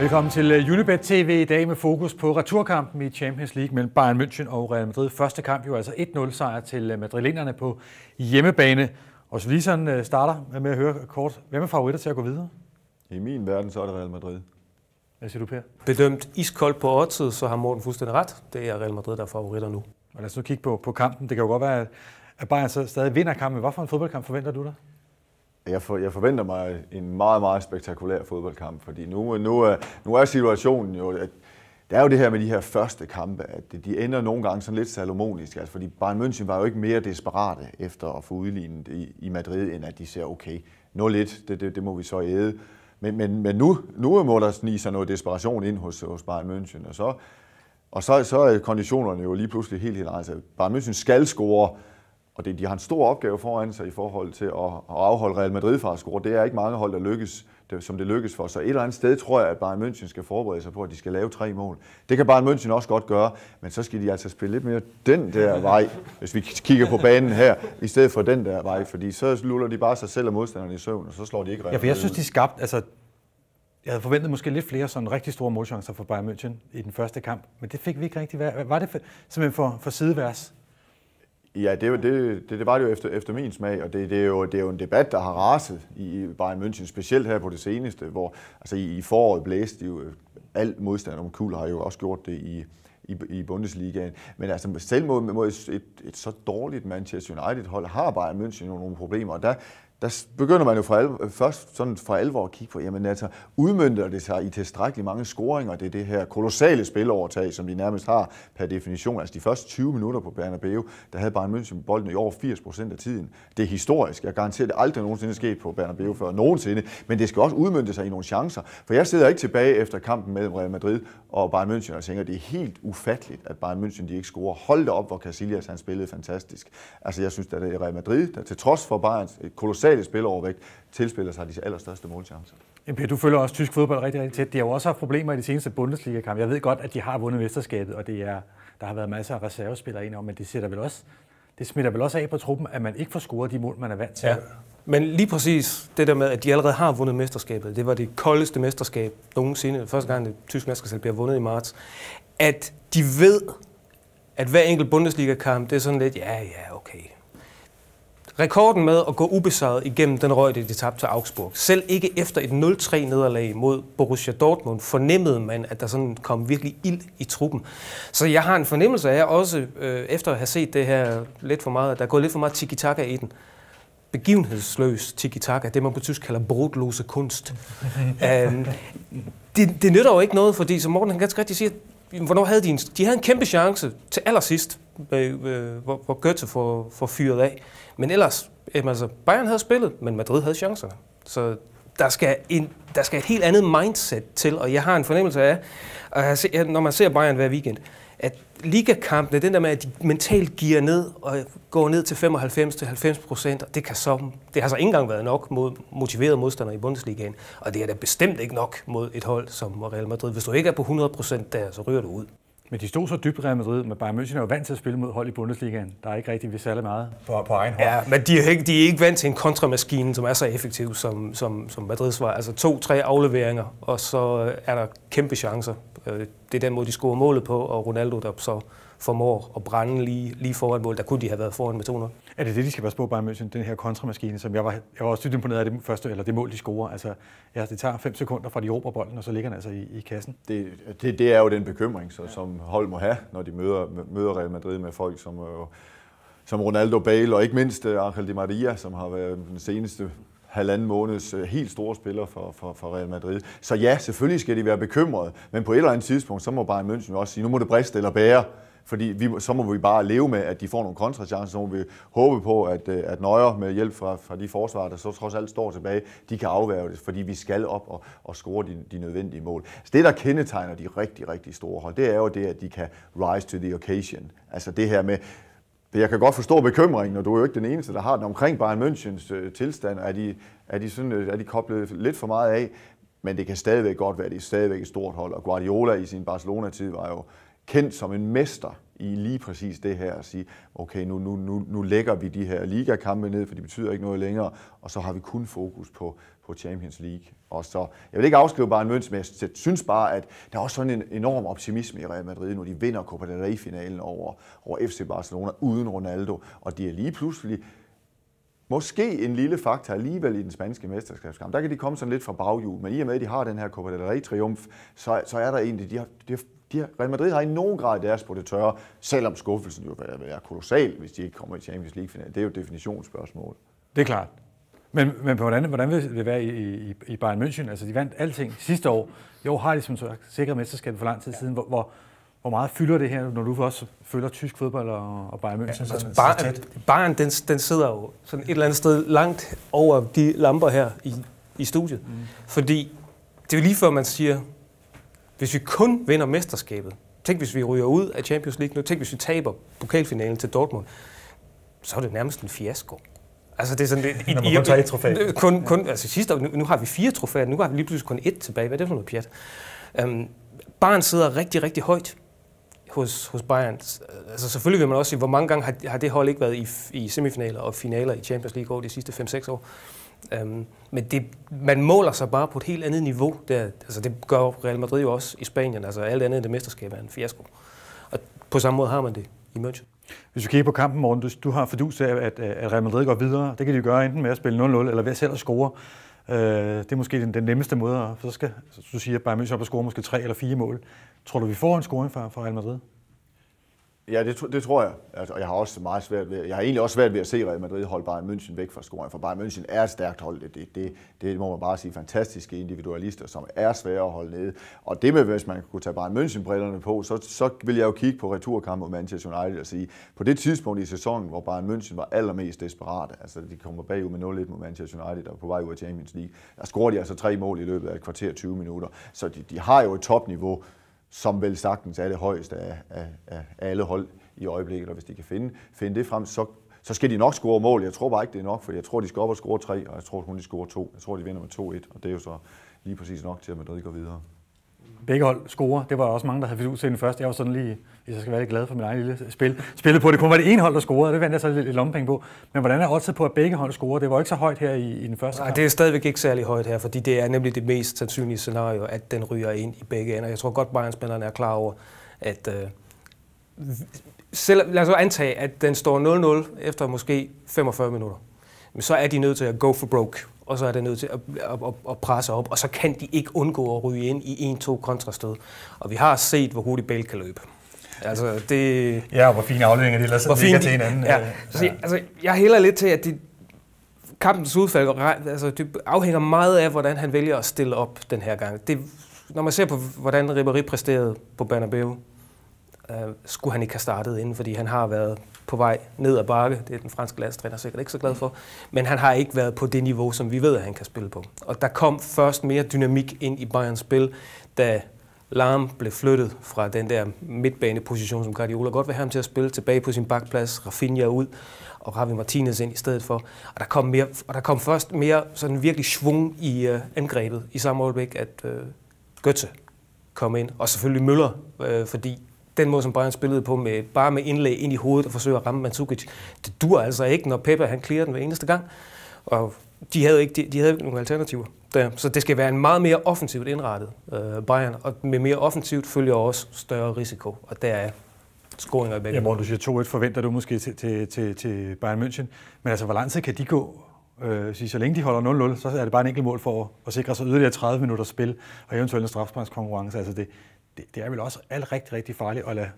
Velkommen til øh, Unibet TV i dag med fokus på returkampen i Champions League mellem Bayern München og Real Madrid. Første kamp jo altså 1-0 sejr til øh, madrilenderne på hjemmebane. Og så lige sådan øh, starter med at høre kort, hvem er favoritter til at gå videre? I min verden så er det Real Madrid. Hvad siger du, Per? Bedømt iskoldt på årtid, så har Morten fuldstændig ret. Det er Real Madrid, der er favoritter nu. Og lad os nu kigge på, på kampen. Det kan jo godt være, at Bayern så stadig vinder kampen. Hvad for en fodboldkamp forventer du dig? Jeg, for, jeg forventer mig en meget, meget spektakulær fodboldkamp, fordi nu, nu, øh, nu er situationen jo, at der er jo det her med de her første kampe, at de ender nogle gange sådan lidt salomonisk, altså fordi Bayern München var jo ikke mere desperate efter at få udlignet i, i Madrid, end at de siger, okay, 0-1, det, det, det må vi så æde. Men, men, men nu, nu må der snige sig noget desperation ind hos, hos Bayern München, og så, og så, så er konditionerne jo lige pludselig helt helt altså. Bayern München skal score, og det, de har en stor opgave foran sig i forhold til at, at afholde Real Madrid fra at score. Det er ikke mange hold, der lykkes, det, som det lykkes for. Så et eller andet sted tror jeg, at Bayern München skal forberede sig på, at de skal lave tre mål. Det kan Bayern München også godt gøre, men så skal de altså spille lidt mere den der vej, hvis vi kigger på banen her, i stedet for den der vej, fordi så luller de bare sig selv og modstanderne i søvn, og så slår de ikke rigtigt. Ja, for jeg synes, de skabte, altså jeg havde forventet måske lidt flere sådan rigtig store målchancer for Bayern München i den første kamp, men det fik vi ikke rigtig. Var det for, simpelthen for, for sideværs? Ja, det, var, det, det, det var det jo efter, efter min smag, og det, det, er jo, det er jo en debat, der har raset i Bayern München, specielt her på det seneste, hvor altså i, i foråret blæste de jo øh, alt modstand om kul, har jo også gjort det i, i, i Bundesligaen. Men altså selv mod, mod et, et, et så dårligt Manchester United-hold har Bayern München nogle problemer, og der, der begynder man jo for alvor, først sådan for alvor at kigge på, jamen altså, udmyndter det sig i tilstrækkeligt mange scoringer? Det er det her kolossale spilovertag, som de nærmest har per definition. Altså de første 20 minutter på Bernabeu, der havde Bayern München bolden i over 80 procent af tiden. Det er historisk. Jeg garanterer, at det aldrig nogensinde er sket på Bernabeu før. Nogensinde. Men det skal også udmyndte sig i nogle chancer. For jeg sidder ikke tilbage efter kampen mellem Real Madrid og Bayern München og tænker, at det er helt ufatteligt, at Bayern München de ikke scorer. Hold da op, hvor Casillas han spillede fantastisk. Altså jeg synes, at det er Real Madrid, der til trods for Bayerns eh, kolossale hovedsageligt spilovervægt tilspiller sig de allerstørste målchancer. MP, du følger også tysk fodbold rigtig, rigtig tæt. De har jo også haft problemer i de seneste Bundesliga-kampe. Jeg ved godt, at de har vundet mesterskabet, og det er, der har været masser af reservespillere ind men det sætter vel også det smitter vel også af på truppen, at man ikke får scoret de mål, man er vant til. Ja. Men lige præcis det der med, at de allerede har vundet mesterskabet, det var det koldeste mesterskab nogensinde, første gang det tyske mesterskab bliver vundet i marts, at de ved, at hver enkelt Bundesliga-kamp, det er sådan lidt, ja, ja, okay, Rekorden med at gå ubesejret igennem den røg, de tabte til Augsburg. Selv ikke efter et 0-3-nederlag mod Borussia Dortmund fornemmede man, at der sådan kom virkelig ild i truppen. Så jeg har en fornemmelse af, også øh, efter at have set det her lidt for meget, at der er gået lidt for meget tiki-taka i den begivenhedsløs tiki-taka, det man på tysk kalder brodlose kunst. um, det, det nytter jo ikke noget, fordi som Morten han ganske rigtigt siger, hvornår havde de en, de havde en kæmpe chance til allersidst, øh, øh, hvor, hvor Goethe får, får fyret af. Men ellers, øh, altså, Bayern havde spillet, men Madrid havde chancerne. Så der skal, en, der skal et helt andet mindset til, og jeg har en fornemmelse af, at når man ser Bayern hver weekend, at ligakampene, den der med, at de mentalt giver ned og går ned til 95-90 procent, det, kan så, det har så ikke engang været nok mod motiverede modstandere i Bundesligaen. Og det er da bestemt ikke nok mod et hold som Real Madrid. Hvis du ikke er på 100 procent der, så ryger du ud. Men de stod så dybt Real Madrid, men Bayern München er jo vant til at spille mod hold i Bundesligaen. Der er ikke rigtig ved særlig meget. På, på egen hånd. Ja, men de er, ikke, de er ikke vant til en kontramaskine, som er så effektiv, som, som, som Madrids var. Altså to-tre afleveringer, og så øh, er der kæmpe chancer. Øh, det er den måde, de scorer målet på, og Ronaldo, der så formår at brænde lige, lige foran mål. Der kunne de have været foran med 200. Er det det, de skal passe på, Bayern München, den her kontramaskine, som jeg var, jeg var også dybt imponeret af det første, eller det mål, de scorer. Altså, ja, det tager 5 sekunder fra de råber bolden, og så ligger den altså i, i kassen. Det, det, det, er jo den bekymring, så, ja. som hold må have, når de møder, møder Real Madrid med folk, som, øh, som Ronaldo Bale, og ikke mindst øh, Angel Di Maria, som har været den seneste halvanden måneds øh, helt store spiller for, for, for Real Madrid. Så ja, selvfølgelig skal de være bekymrede, men på et eller andet tidspunkt, så må Bayern München også sige, nu må det briste eller bære fordi vi, så må vi bare leve med, at de får nogle kontrachancer, så må vi håbe på, at, øh, at Nøjer med hjælp fra, fra de forsvarer, der så trods alt står tilbage, de kan afværge det, fordi vi skal op og, og score de, de nødvendige mål. Så altså, det, der kendetegner de rigtig, rigtig store hold, det er jo det, at de kan rise to the occasion. Altså det her med, jeg kan godt forstå bekymringen, og du er jo ikke den eneste, der har den omkring Bayern Münchens øh, tilstand. Er de, er de, sådan, øh, er de koblet lidt for meget af? Men det kan stadigvæk godt være, at det er stadigvæk et stort hold. Og Guardiola i sin Barcelona-tid var jo kendt som en mester i lige præcis det her, at sige, okay, nu, nu, nu, nu lægger vi de her ligakampe ned, for de betyder ikke noget længere, og så har vi kun fokus på, på Champions League. Og så, jeg vil ikke afskrive bare en møns, men jeg synes bare, at der er også sådan en enorm optimisme i Real Madrid, når de vinder Copa del Rey-finalen over, over FC Barcelona uden Ronaldo, og de er lige pludselig Måske en lille faktor alligevel i den spanske mesterskabskamp. Der kan de komme sådan lidt fra baghjul, men i og med, at de har den her Copa del Rey-triumf, så, så er der egentlig, de har, de har de har, Real Madrid har i nogen grad deres på det tørre, selvom skuffelsen jo være kolossal, hvis de ikke kommer i Champions League-finalen. Det er jo et definitionsspørgsmål. Det er klart. Men, men hvordan, hvordan vil det være i, i, i Bayern München? Altså, de vandt alting sidste år. Jo, har de som sikret mesterskabet for lang tid ja. siden. Hvor, hvor, hvor meget fylder det her, når du også følger tysk fodbold og, og Bayern München? Ja, altså, sådan, så Bayern den, den sidder jo sådan et eller andet sted langt over de lamper her i, i studiet. Mm. Fordi det er jo lige før, man siger, hvis vi kun vinder mesterskabet, tænk hvis vi ryger ud af Champions League nu, tænk hvis vi taber pokalfinalen til Dortmund, så er det nærmest en fiasko. Altså det er sådan lidt... Når man i, kun et øh, Kun, kun, altså sidste år, nu, nu har vi fire trofæer, nu har vi lige pludselig kun et tilbage. Hvad er det for noget pjat? Øhm, Bayern sidder rigtig, rigtig højt hos, hos Bayern. Altså selvfølgelig vil man også sige, hvor mange gange har, har det hold ikke været i, i semifinaler og finaler i Champions League over de sidste 5-6 år. Øhm, men det, man måler sig bare på et helt andet niveau. Det, er, altså det gør Real Madrid jo også i Spanien. Altså alt andet end det mesterskab er en fiasko. Og på samme måde har man det i München. Hvis vi kigger på kampen, morgen, du, du har fordus af, at, at Real Madrid går videre. Det kan de gøre enten med at spille 0-0 eller ved at selv at score. Øh, det er måske den, den nemmeste måde, så skal så du siger, at Bayern München op og score måske tre eller fire mål. Tror du, vi får en scoring fra, fra Real Madrid? Ja, det, det tror jeg. Altså, jeg har også meget svært ved, jeg har egentlig også svært ved at se Real Madrid holde Bayern München væk fra scoring, for Bayern München er et stærkt hold. Det, det, det, det må man bare sige. Fantastiske individualister, som er svære at holde nede. Og det med, hvis man kunne tage Bayern München-brillerne på, så, så vil jeg jo kigge på returkampen mod Manchester United og sige, på det tidspunkt i sæsonen, hvor Bayern München var allermest desperat, altså de kommer bagud med 0-1 mod Manchester United og på vej ud af Champions League, der scorede de altså tre mål i løbet af et kvarter 20 minutter. Så de, de har jo et topniveau, som vel sagtens er det højeste af, af, af alle hold i øjeblikket, og hvis de kan finde, finde det frem, så, så skal de nok score mål. Jeg tror bare ikke, det er nok, for jeg tror, de skal op og score tre, og jeg tror, hun de scorer to. Jeg tror, de vinder med 2-1, og det er jo så lige præcis nok til, at Madrid går videre begge hold score. Det var også mange, der havde ud til den første. Jeg var sådan lige, hvis jeg skal være lidt glad for min egen lille spil, spillet på. Det kun var det ene hold, der scorede, og det vandt jeg så lidt, lidt lommepenge på. Men hvordan er oddset på, at begge hold scorer? Det var ikke så højt her i, i den første Nej, kamp. det er stadigvæk ikke særlig højt her, fordi det er nemlig det mest sandsynlige scenario, at den ryger ind i begge ender. Jeg tror godt, Bayern-spillerne er klar over, at øh, selv, lad os antage, at den står 0-0 efter måske 45 minutter. Men så er de nødt til at go for broke og så er det nødt til at, at, at, at presse op, og så kan de ikke undgå at ryge ind i en to kontrastød. Og vi har set, hvor hurtigt Bale kan løbe. Altså, det... Ja, hvor fine afleveringer de ellers ligger til hinanden. Ja. Øh, altså, så, Altså, jeg hælder lidt til, at de, kampens udfald altså, det afhænger meget af, hvordan han vælger at stille op den her gang. Det, når man ser på, hvordan Ribéry præsterede på Bernabeu, øh, skulle han ikke have startet inden, fordi han har været på vej ned ad bakke. Det er den franske landstræner sikkert ikke så glad for. Men han har ikke været på det niveau, som vi ved, at han kan spille på. Og der kom først mere dynamik ind i Bayerns spil, da Larm blev flyttet fra den der midtbaneposition, som Guardiola godt vil have ham til at spille, tilbage på sin bakplads, Rafinha ud og Ravi Martinez ind i stedet for. Og der kom, mere, og der kom først mere sådan virkelig svung i øh, angrebet i samme øjeblik, at øh, Götze kom ind. Og selvfølgelig Møller, øh, fordi den måde, som Bayern spillede på, med, bare med indlæg ind i hovedet og forsøge at ramme Mandzukic, det dur altså ikke, når Pepe han clearer den hver eneste gang. Og de havde ikke de, de havde ikke nogen alternativer. Der. Så det skal være en meget mere offensivt indrettet øh, Bayern, og med mere offensivt følger også større risiko, og der er scoringer i begge. Ja, morgen, du siger 2-1, forventer du måske til, til, til, til Bayern München, men altså, hvor lang tid kan de gå? Øh, så længe de holder 0-0, så er det bare en enkelt mål for at, at sikre sig yderligere 30 minutter spil og eventuelt en strafsparkskonkurrence. Altså det, det, det er vel også alt rigtig, rigtig farligt at lade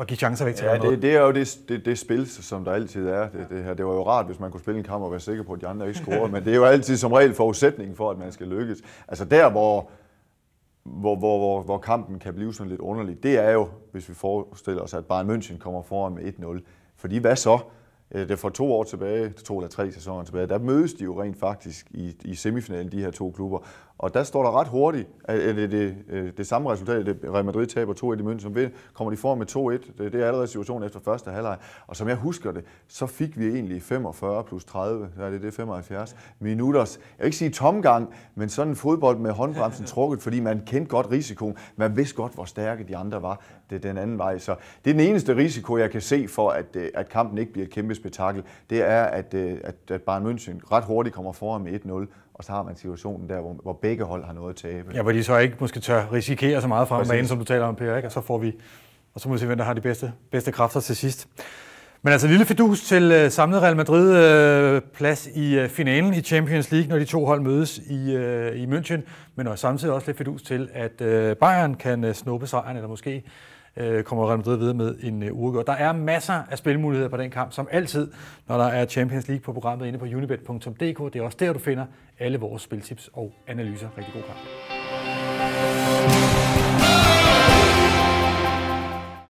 at give chancer væk til ja, det, det er jo det, det, det spil, som der altid er. Det, det, her. det var jo rart, hvis man kunne spille en kamp og være sikker på, at de andre ikke scorede, men det er jo altid som regel forudsætningen for, at man skal lykkes. Altså der, hvor, hvor, hvor, hvor, hvor kampen kan blive sådan lidt underlig, det er jo, hvis vi forestiller os, at Bayern München kommer foran med 1-0. Fordi hvad så? Øh, det for to år tilbage, to eller tre sæsoner tilbage, der mødes de jo rent faktisk i, i semifinalen, de her to klubber. Og der står der ret hurtigt, at det, det, øh, det samme resultat, det Real Madrid taber 2-1 i München, som ved, kommer de foran med 2-1. Det, det er allerede situationen efter første halvleg. Og som jeg husker det, så fik vi egentlig 45 plus 30, der er det, det 75 minutters, jeg vil ikke sige tomgang, men sådan en fodbold med håndbremsen trukket, fordi man kendte godt risikoen. Man vidste godt, hvor stærke de andre var det den anden vej. Så det er den eneste risiko, jeg kan se for, at, øh, at kampen ikke bliver et kæmpe spektakel. Det er, at, øh, at, at Bayern München ret hurtigt kommer foran med 1-0, og så har man situationen der, hvor, hvor begge hold har noget at tabe. Ja, hvor de så ikke måske tør risikere så meget frem banen, som du taler om, Per, ikke? og så får vi, og så må vi se, hvem der har de bedste, bedste kræfter til sidst. Men altså lille fedus til uh, samlet Real Madrid uh, plads i uh, finalen i Champions League, når de to hold mødes i, uh, i München, men også samtidig også lidt fedus til, at uh, Bayern kan uh, snuppe sejren, eller måske øh, kommer Real Madrid videre med en øh, Der er masser af spilmuligheder på den kamp, som altid, når der er Champions League på programmet inde på unibet.dk. Det er også der, du finder alle vores spiltips og analyser. Rigtig god kamp.